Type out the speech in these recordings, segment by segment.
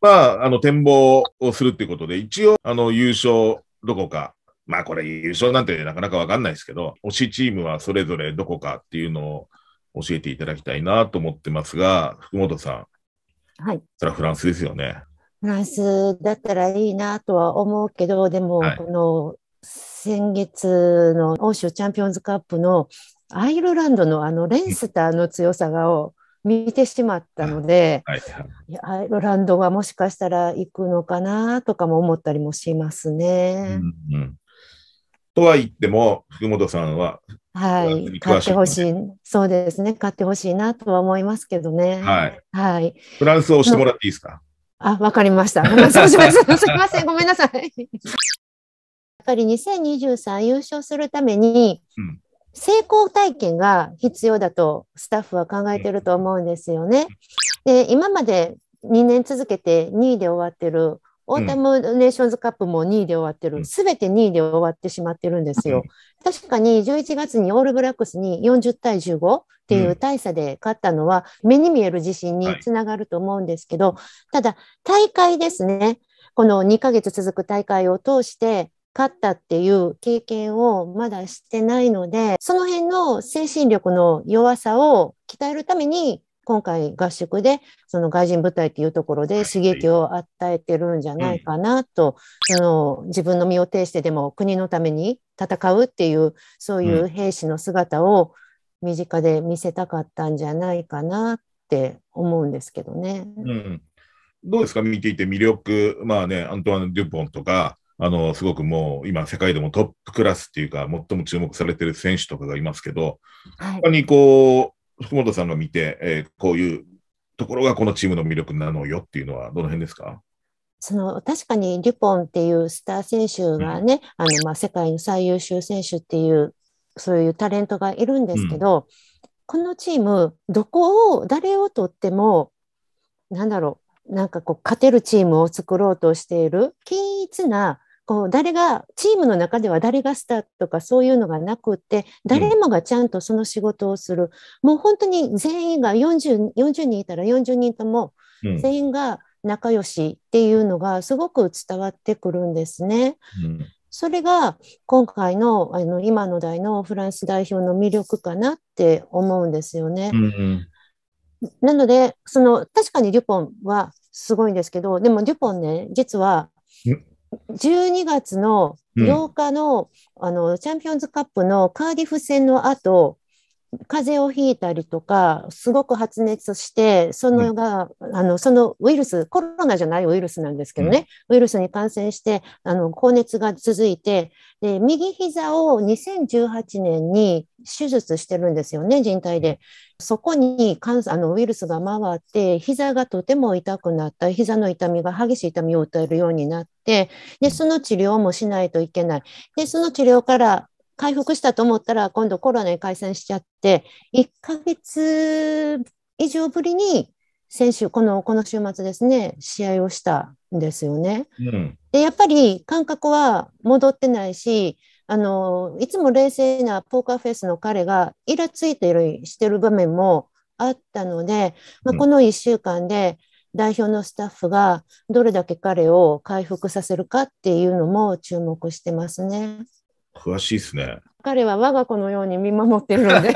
まあ、あの、展望をするっていうことで、一応、あの、優勝どこか、まあこれ優勝なんてなかなかわかんないですけど、推しチームはそれぞれどこかっていうのを教えていただきたいなと思ってますが、福本さん。はい。それはフランスですよね。フランスだったらいいなとは思うけど、でも、はい、この先月の欧州チャンピオンズカップのアイルランドのあのレンスターの強さがを見てしまったので、はいはい、アイルランドはもしかしたら行くのかなとかも思ったりもしますね。うんうん、とは言っても福本さんは、はい、買ってほしいそうですね買ってほしいなとは思いますけどね。はい、はい、フランスを押してもらっていいですかあ、わかりました。フランスをします。すみません。ごめんなさい。やっぱり2023優勝するために、うん、成功体験が必要だとスタッフは考えてると思うんですよね。で今まで2年続けて2位で終わってるオータムネーションズカップも2位で終わってる、すべて2位で終わってしまってるんですよ。確かに11月にオールブラックスに40対15っていう大差で勝ったのは、目に見える自信につながると思うんですけど、ただ大会ですね、この2ヶ月続く大会を通して、かったっていう経験をまだしてないので、その辺の精神力の弱さを鍛えるために、今回合宿でその外人部隊っていうところで刺激を与えてるんじゃないかなと、その自分の身を挺してでも国のために戦うっていうそういう兵士の姿を身近で見せたかったんじゃないかなって思うんですけどね。うん、どうですか見ていて魅力まあねアントワン・デュポンとかあの、すごくもう今世界でもトップクラスっていうか、最も注目されてる選手とかがいますけど、はい、他にこう、福本さんが見て、えー、こういうところがこのチームの魅力なのよっていうのはどの辺ですかその確かにデュポンっていうスター選手がね、うん、あのまあ世界の最優秀選手っていうそういうタレントがいるんですけど、うん、このチームどこを誰をとってもなんだろうなんかこう勝てるチームを作ろうとしている均一な誰が、チームの中では誰がスターとかそういうのがなくって、誰もがちゃんとその仕事をする。うん、もう本当に全員が40、40人いたら40人とも、全員が仲良しっていうのがすごく伝わってくるんですね。うん、それが今回のあの今の代のフランス代表の魅力かなって思うんですよね。うんうんなので、その、確かにデュポンはすごいんですけど、でもデュポンね、実は、12月の8日のうん、あのチャンピオンズカップのカーディフ戦の後風邪をひいたりとか、すごく発熱して、そのが、うん、あのそのウイルス、コロナじゃないウイルスなんですけどね、うん、ウイルスに感染して、あの高熱が続いてで、右膝を2018年に手術してるんですよね、人体で。そこにあのウイルスが回って、膝がとても痛くなった、膝の痛みが激しい痛みを訴えるようになって、で、その治療もしないといけない。で、その治療から回復したと思ったら、今度コロナに感染しちゃって、1ヶ月以上ぶりに、先週、この、この週末ですね、試合をしたんですよね。うん、で、やっぱり感覚は戻ってないし、あの、いつも冷静なポーカーフェイスの彼が、イラついてる、してる場面もあったので、まあ、この1週間で、うん代表のスタッフがどれだけ彼を回復させるかっていうのも注目してますね。詳しいですね。彼は我が子のように見守ってるので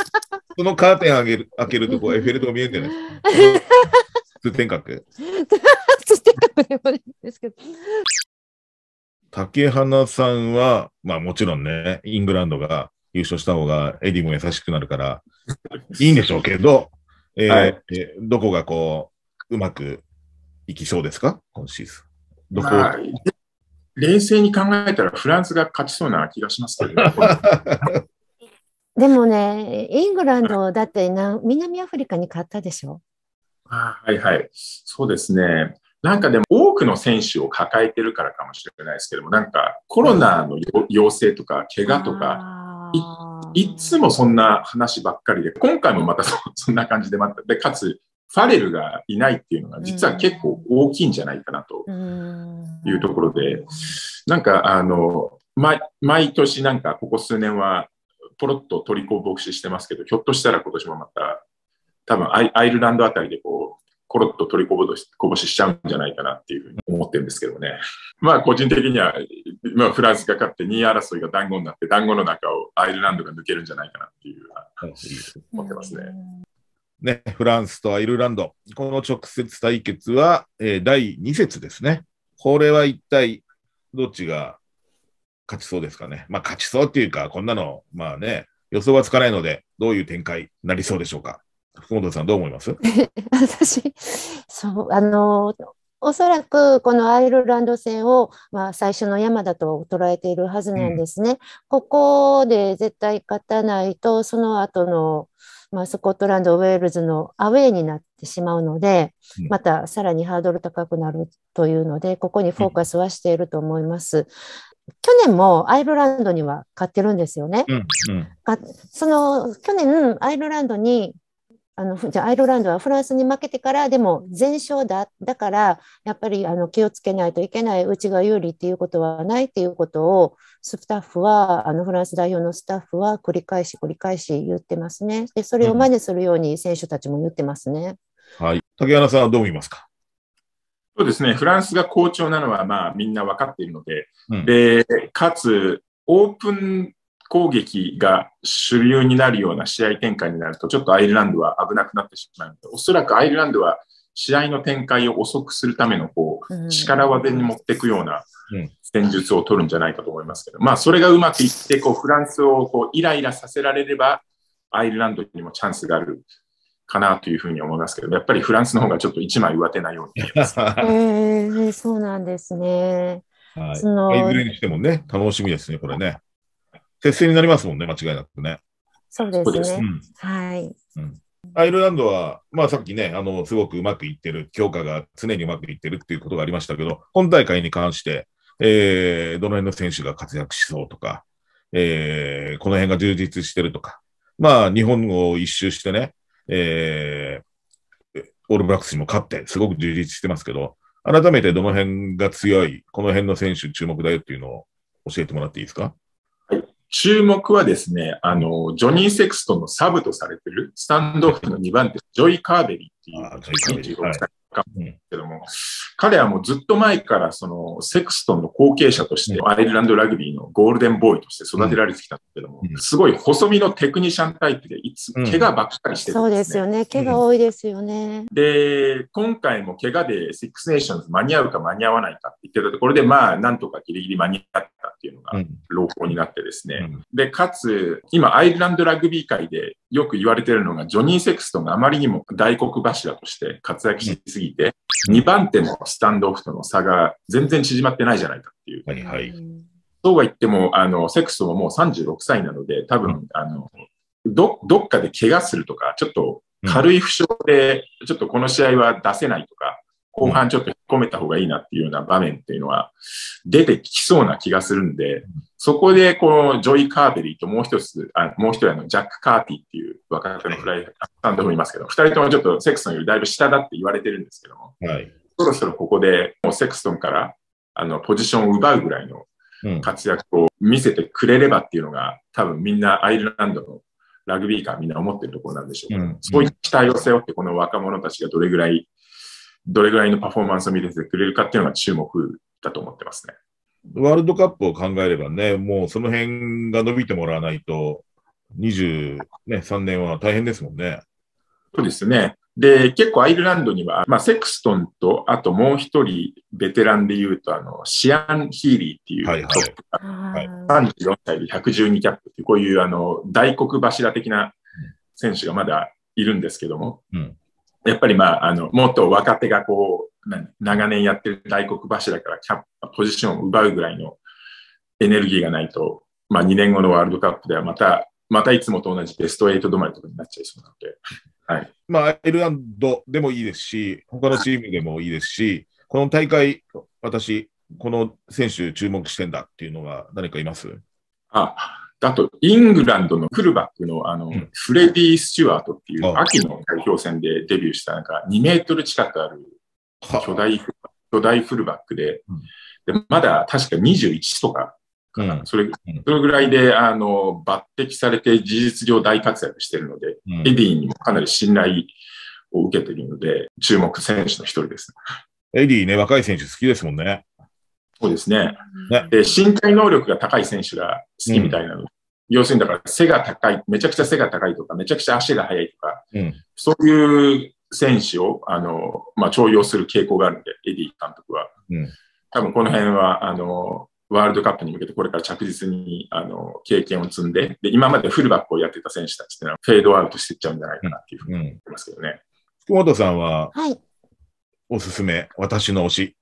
そのカーテン開げる開けるとこエッフェル塔見えるんない 通天閣。通天閣でもいいんですけど。竹花さんは、まあもちろんね、イングランドが優勝した方がエディも優しくなるから、いいんでしょうけど、えー、はい、どこがこう、うまくいきそうですか、今シーズン。どこ、まあ、冷静に考えたらフランスが勝ちそうな気がしますけど、でもね、イングランドだって南アフリカに勝ったでしょあはいはい、そうですね。なんかでも多くの選手を抱えてるからかもしれないですけども、なんかコロナの陽性とか怪我とか、いつもそんな話ばっかりで、今回もまたそ んな感じでまた、で、かつファレルがいないっていうのが実は結構大きいんじゃないかなというところで、なんかあの、毎年なんかここ数年はポロッと取りこぼししてますけど、ひょっとしたら今年もまた多分アイルランドあたりでこう、コロッと取りこぼしこぼししちゃうんじゃないかなっていうふうに思ってるんですけどね。まあ個人的には、まあ、フランスが勝って2位争いが団子になって、団子の中をアイルランドが抜けるんじゃないかなっていうふうに思ってますね。ね、フランスとアイルランド、この直接対決は、えー、第2節ですね。これは一体どっちが勝ちそうですかね。まあ、勝ちそうっていうか、こんなの、まあね、予想はつかないので、どういう展開になりそうでしょうか。福本さん、どう思います 私、そう、あのおそらくこのアイルランド戦を、まあ、最初の山だと捉えているはずなんですね。うん、ここで絶対勝たないと、その後のまあ、スコットランド、ウェールズのアウェーになってしまうので、またさらにハードル高くなるというので、ここにフォーカスはしていると思います。うん、去年もアイルランドには勝ってるんですよね。うんうん、その去年、アイルランドにあのじゃアイルランドはフランスに負けてからでも全勝だだからやっぱりあの気をつけないといけないうちが有利っていうことはないっていうことをスタッフはあのフランス代表のスタッフは繰り返し繰り返し言ってますねでそれを真似するように選手たちも言ってますね、うん、はい、竹原さんはどう見ますかそうですねフランスが好調なのは、まあ、みんな分かっているのでうん、でかつオープン攻撃が主流になるような試合展開になると、ちょっとアイルランドは危なくなってしまうので、おそらくアイルランドは試合の展開を遅くするための、こう、力技に持っていくような戦術を取るんじゃないかと思いますけど、まあ、それがうまくいって、こう、フランスをこうイライラさせられれば、アイルランドにもチャンスがあるかなというふうに思いますけど、やっぱりフランスの方がちょっと一枚上手なように見えます。え ー、そうなんですね。はい、そのいずれにしてもね、楽しみですね、これね。接戦になりますもんね、間違いなくね。そうですね。うん、はい、うん。アイルランドは、まあ、さっきね、あのすごくうまくいってる、強化が常にうまくいってるっていうことがありましたけど、今大会に関して、えー、どの辺の選手が活躍しそうとか、えー、この辺が充実してるとか、まあ、日本を一周してね、えー、オールブラックスにも勝って、すごく充実してますけど、改めてどの辺が強い、この辺の選手注目だよっていうのを教えてもらっていいですか注目はですね、あの、ジョニー・セクストンのサブとされてる、スタンドオフの2番手、ジョイ・カーベリーっていう、26歳かもですけども、はい、彼はもうずっと前から、その、セクストンの後継者として、アイルランドラグビーのゴールデンボーイとして育てられてきたんですけども、うん、すごい細身のテクニシャンタイプで、いつ、怪我ばっかりしてるんです、ねうん、そうですよね。怪我多いですよね。で、今回も怪我で、セックスネーションズ間に合うか間に合わないかって言ってたところで、まあ、なんとかギリギリ間に合って、っていうのが朗報になってですね、うん、で、かつ、今、アイルランドラグビー界でよく言われてるのが、ジョニー・セクストンがあまりにも大黒柱として活躍しすぎて、うん、2番手のスタンドオフとの差が全然縮まってないじゃないかっていう。はいはい。そうは言っても、あの、セクストンはもう36歳なので、多分、うん、あの、ど、どっかで怪我するとか、ちょっと軽い負傷で、ちょっとこの試合は出せないとか、後半ちょっと引っ込めた方がいいなっていうような場面っていうのは出てきそうな気がするんで、そこでこのジョイ・カーベリーともう一つ、あもう一人のジャック・カーティっていう若手のフライさンドもいますけど、二人ともちょっとセクストンよりだいぶ下だって言われてるんですけども、はい、そろそろここでもうセクストンからあのポジションを奪うぐらいの活躍を見せてくれればっていうのが、多分みんなアイルランドのラグビーかみんな思ってるところなんでしょうかうん、そういう期待を背負ってこの若者たちがどれぐらいどれぐらいのパフォーマンスを見せてくれるかっていうのが注目だと思ってますね。ワールドカップを考えればね、もうその辺が伸びてもらわないと、23年は大変ですもんね。そうですね。で、結構アイルランドには、まあ、セクストンと、あともう一人、ベテランで言うと、あの、シアン・ヒーリーっていうトップが、はいはい、34歳で112キャップっていう、こういう、あの、大黒柱的な選手がまだいるんですけども、うん、やっぱりまあ、あの、もっと若手がこう、長年やってる大黒柱からキャポジションを奪うぐらいのエネルギーがないと、まあ2年後のワールドカップではまた、またいつもと同じベスト8止まりとかになっちゃいそうなので。はい。まあ、アイルランドでもいいですし、他のチームでもいいですし、この大会、私、この選手注目してんだっていうのが誰かいますあ、あと、イングランドのフルバックの、あの、うん、フレディ・スチュワートっていう、秋の代表戦でデビューした、なんか、2メートル近くある巨大フルバック、巨大フルバックで、うん、でまだ確か21とかかな、うん、それ、それぐらいで、あの、抜擢されて事実上大活躍してるので、エディにもかなり信頼を受けているので、注目選手の一人です、エディね、若い選手好きですもんね。そうですね。ねで身体能力が高い選手が好きみたいなの。うん、要するにだから背が高い、めちゃくちゃ背が高いとか、めちゃくちゃ足が速いとか、うん、そういう選手を、あの、まあ、重用する傾向があるんで、エディ監督は。うん、多分この辺は、あの、ワールドカップに向けてこれから着実に、あの、経験を積んで、で、今までフルバックをやってた選手たちっていうのは、フェードアウトしていっちゃうんじゃないかなっていうふうに思ってますけどね。うん、福本さんは、はい。おすすめ、私の推し。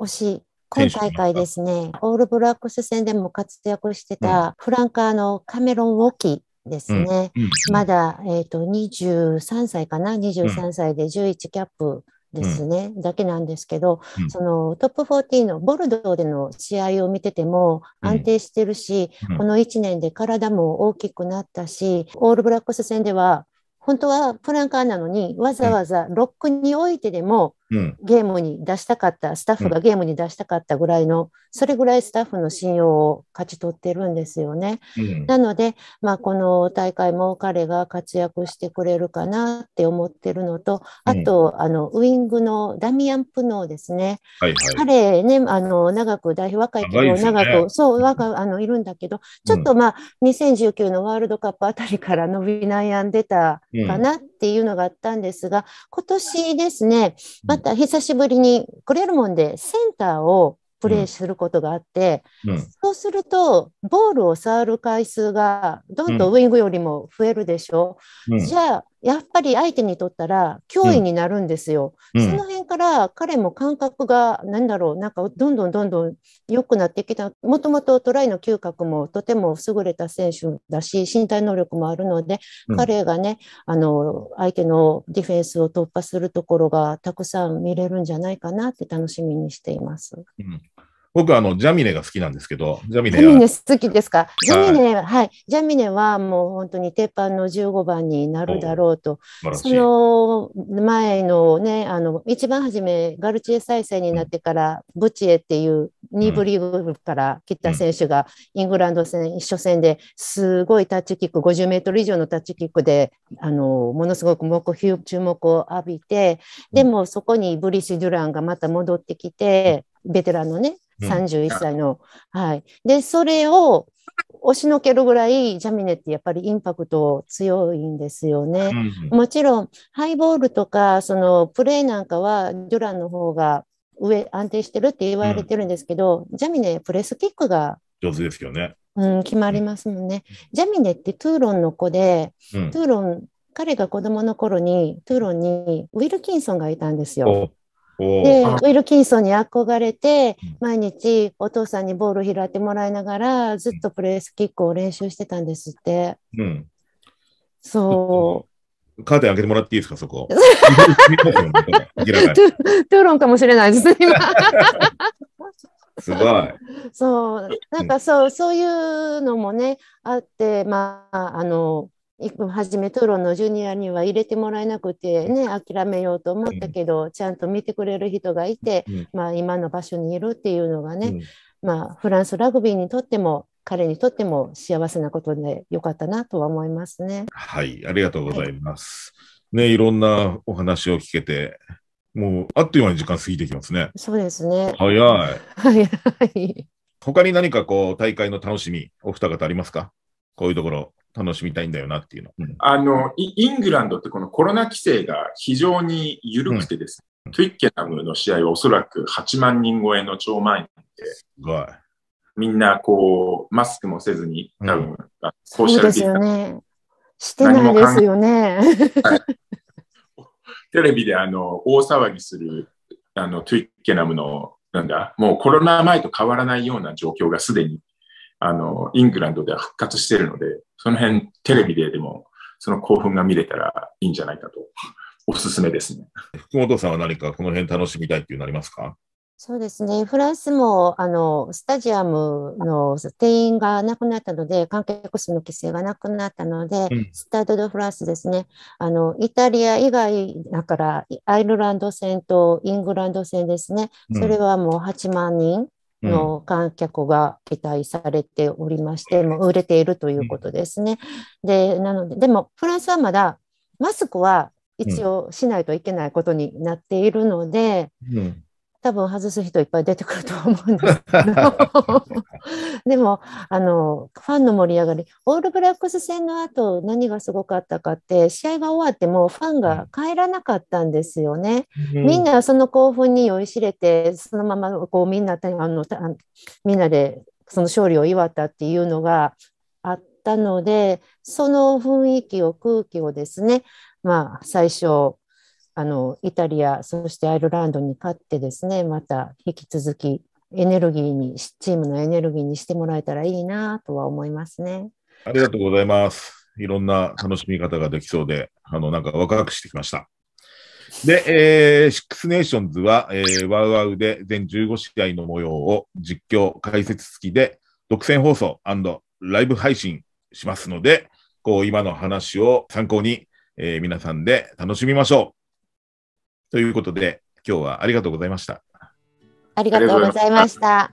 推し。今大会ですね、オールブラックス戦でも活躍してたフランカーのカメロン・ウォキですね、うんうん、まだ、えーと、23歳かな、23歳で11キャップ。ですね、うん、だけなんですけど、うん、そのトップ14のボルドーでの試合を見てても安定してるし、うん、この1年で体も大きくなったし、オールブラックス戦では本当はフランカーなのにわざわざロックにおいてでもゲームに出したかった、スタッフがゲームに出したかったぐらいの、それぐらいスタッフの信用を勝ち取ってるんですよね。なので、まあ、この大会も彼が活躍してくれるかなって思ってるのと、あと、あのウイングのダミアン・プノーですね。はいはい、彼ね、あの長く代表、若いけど、長く、そう、若あのいるんだけど、ちょっとまあ、2019のワールドカップあたりから伸び悩んでたかなっていうのがあったんですが、今年ですね、ままた久しぶりにクレルモンでセンターをプレーすることがあって、うん、そうするとボールを触る回数がどんどんウイングよりも増えるでしょ、うん、じゃあやっぱり相手にとったら脅威になるんですよ。うん、その辺から彼も感覚が何だろうなんかどんどんどんどん良くなってきたもともとトライの嗅覚もとても優れた選手だし身体能力もあるので、彼がねあの相手のディフェンスを突破するところがたくさん見れるんじゃないかなって楽しみにしています。うん、僕あの、ジャミネが好きなんですけど、ジャミネ。ャミネ好きですか。ジャミネは、はい、ジャミネはもう本当に鉄板の15番になるだろうと。その前のね、あの、一番初め、ガルチエ再生になってから、うん、ブチエっていう2部リーグから切った選手が、イングランド戦、一初戦ですごいタッチキック、50メートル以上のタッチキックで、あの、ものすごく目注目を浴びて、でもそこにブリシ・デュランがまた戻ってきて、ベテランのね、31歳の。はい。で、それを押しのけるぐらいジャミネってやっぱりインパクト強いんですよね。うん、もちろん、ハイボールとか、そのプレーなんかはデュランの方が上、安定してるって言われてるんですけど、うん、ジャミネ、プレスキックが。上手ですけどね。うん、決まりますもんね。ジャミネってトゥーロンの子で、トゥーロン彼が子供の頃に、トゥーロンにウィルキンソンがいたんですよ。で、ウィルキンソンに憧れて、毎日お父さんにボールを拾ってもらいながら、ずっとプレースキックを練習してたんですって。うん。そう。カーテン開けてもらっていいですか、そこ。トゥーロンかもしれないです、今。すごい。そう、なんかそう、そういうのもね、あって、まあ、あの、はじめトロのジュニアには入れてもらえなくてね諦めようと思ったけど、ちゃんと見てくれる人がいて、まあ、今の場所にいるっていうのがね、まあ、フランスラグビーにとっても彼にとっても幸せなことでよかったなとは思いますね。はい、ありがとうございます。はい、ね、いろんなお話を聞けて、もうあっという間に時間過ぎてきますね。そうですね。早い。早い。他に何かこう大会の楽しみ、お二方ありますかこういうところ楽しみたいんだよなっていうの。あの、イングランドってこのコロナ規制が非常に緩くてですね、うん、トゥイッケナムの試合はおそらく8万人超えの超満員で、すごいみんなこう、マスクもせずに、多分、うん、ソーね、してないですよね。テレビであの、大騒ぎする、あの、トゥイッケナムの、なんだ、もうコロナ前と変わらないような状況がすでに、あの、イングランドでは復活しているので、その辺テレビででもその興奮が見れたらいいんじゃないかと、おすすめですね。福本さんは何かこの辺楽しみたいっていうのありますかそうですね。フランスも、あの、スタジアムの定員がなくなったので、観客数の規制がなくなったので、うん、スタード・ド・フランスですね。あの、イタリア以外だから、アイルランド戦とイングランド戦ですね。それはもう8万人の観客が期待されておりまして、うん、もう売れているということですね。うん、で、なので、でもフランスはまだマスクは一応しないといけないことになっているので、うん、多分外す人いっぱい出てくると思うんですけどでもあのファンの盛り上がりオールブラックス戦の後何がすごかったかって試合が終わってもファンが帰らなかったんですよね。うん、みんなその興奮に酔いしれてそのままこうみんなあのみんなでその勝利を祝ったっていうのがあったのでその雰囲気を空気をですねまあ最初あのイタリアそしてアイルランドに勝ってですねまた引き続きエネルギーにチームのエネルギーにしてもらえたらいいなとは思いますね。ありがとうございます。いろんな楽しみ方ができそうで、あのなんかワクワクしてきました。で、えー、シックスネーションズは、えー、ワウワウで全15試合の模様を実況、解説付きで独占放送ライブ配信しますので、こう今の話を参考に、えー、皆さんで楽しみましょう。ということで、今日はありがとうございました。ありがとうございました。